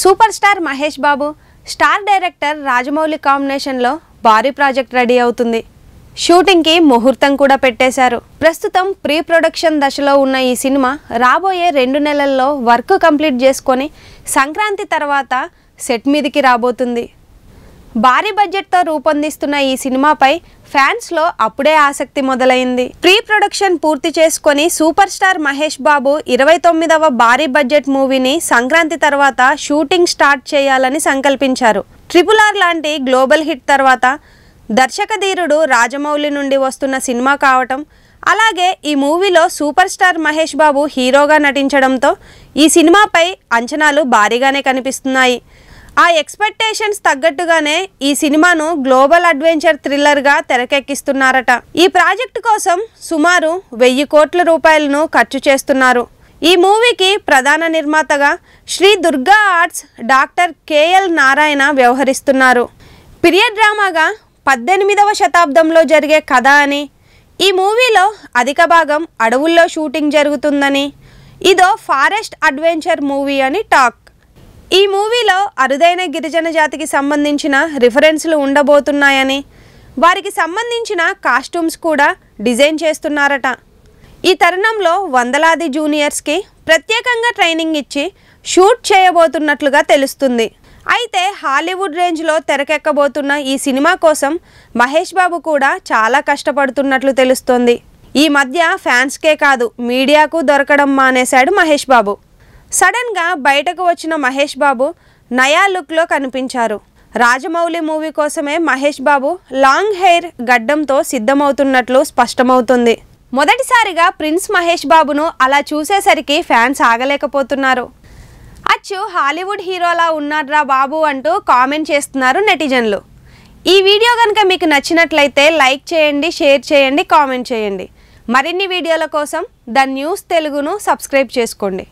super star Mahesh Babu star director Rajamouli కాంబినేషన్లో భారీ project ready అవుతుంది షూటింగ్కి ముహూర్తం కూడా పెట్టేశారు ప్రస్తుతం ప్రీ ప్రొడక్షన్ దశలో ఉన్న ఈ సినిమా రాబోయే రెండు నెలల్లో వర్క్ కంప్లీట్ చేసుకొని సంక్రాంతి తర్వాత సెట్ మీదకి రాబోతుంది భారీ బడ్జెట్తో రూపొందిస్తున్న ఈ సినిమాపై ఫ్యాన్స్లో అప్పుడే ఆసక్తి మొదలైంది ప్రీ ప్రొడక్షన్ పూర్తి చేసుకొని సూపర్ స్టార్ మహేష్ బాబు ఇరవై తొమ్మిదవ భారీ బడ్జెట్ మూవీని సంక్రాంతి తర్వాత షూటింగ్ స్టార్ట్ చేయాలని సంకల్పించారు ట్రిపుల్ ఆర్ లాంటి గ్లోబల్ హిట్ తర్వాత దర్శకధీరుడు రాజమౌళి నుండి వస్తున్న సినిమా కావటం అలాగే ఈ మూవీలో సూపర్ స్టార్ మహేష్ బాబు హీరోగా నటించడంతో ఈ సినిమాపై అంచనాలు భారీగానే కనిపిస్తున్నాయి ఆ ఎక్స్పెక్టేషన్స్ తగ్గట్టుగానే ఈ సినిమాను గ్లోబల్ అడ్వెంచర్ థ్రిల్లర్గా తెరకెక్కిస్తున్నారట ఈ ప్రాజెక్టు కోసం సుమారు వెయ్యి కోట్ల రూపాయలను ఖర్చు చేస్తున్నారు ఈ మూవీకి ప్రధాన నిర్మాతగా Shri Durga arts doctor KL Narayana వ్యవహరిస్తున్నారు పిరియడ్ డ్రామాగా పద్దెనిమిదవ శతాబ్దంలో జరిగే కథ అని ఈ మూవీలో అధిక భాగం అడవుల్లో షూటింగ్ జరుగుతుందని ఇదో ఫారెస్ట్ అడ్వెంచర్ మూవీ అని టాక్ ఈ మూవీలో అరుదైన గిరిజన జాతికి సంబంధించిన రిఫరెన్స్లు ఉండబోతున్నాయని వారికి సంబంధించిన కాస్ట్యూమ్స్ కూడా డిజైన్ చేస్తున్నారట ఈ తరుణంలో వందలాది జూనియర్స్కి ప్రత్యేకంగా ట్రైనింగ్ ఇచ్చి షూట్ చేయబోతున్నట్లుగా తెలుస్తుంది అయితే హాలీవుడ్ రేంజ్లో తెరకెక్కబోతున్న ఈ సినిమా కోసం మహేష్ బాబు కూడా చాలా కష్టపడుతున్నట్లు తెలుస్తోంది ఈ మధ్య ఫ్యాన్స్కే కాదు మీడియాకు దొరకడం మానేశాడు మహేష్ బాబు సడన్గా బయటకు వచ్చిన మహేష్ బాబు నయా లుక్లో కనిపించారు రాజమౌళి మూవీ కోసమే మహేష్ బాబు లాంగ్ హెయిర్ గడ్డంతో సిద్ధమవుతున్నట్లు స్పష్టమవుతుంది మొదటిసారిగా ప్రిన్స్ మహేష్ బాబును అలా చూసేసరికి ఫ్యాన్స్ ఆగలేకపోతున్నారు అచ్చు హాలీవుడ్ హీరోలా ఉన్నారా బాబు అంటూ కామెంట్ చేస్తున్నారు నెటిజన్లు ఈ వీడియో కనుక మీకు నచ్చినట్లయితే లైక్ చేయండి షేర్ చేయండి కామెంట్ చేయండి మరిన్ని వీడియోల కోసం ద న్యూస్ తెలుగును సబ్స్క్రైబ్ చేసుకోండి